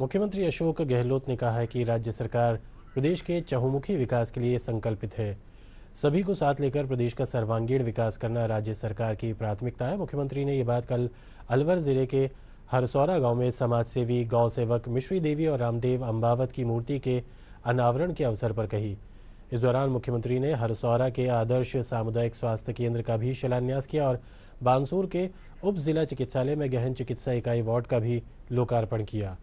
मुख्यमंत्री अशोक गहलोत ने कहा है कि राज्य सरकार प्रदेश के चहुमुखी विकास के लिए संकल्पित है सभी को साथ लेकर प्रदेश का सर्वांगीण विकास करना राज्य सरकार की प्राथमिकता है मुख्यमंत्री ने ये बात कल अलवर जिले के हरसौरा गांव में समाज सेवी गौ सेवक मिश्री देवी और रामदेव अम्बावत की मूर्ति के अनावरण के अवसर पर कही इस दौरान मुख्यमंत्री ने हरसौरा के आदर्श सामुदायिक स्वास्थ्य केंद्र का भी शिलान्यास किया और बानसूर के उप जिला चिकित्सालय में गहन चिकित्सा इकाई वार्ड का भी लोकार्पण किया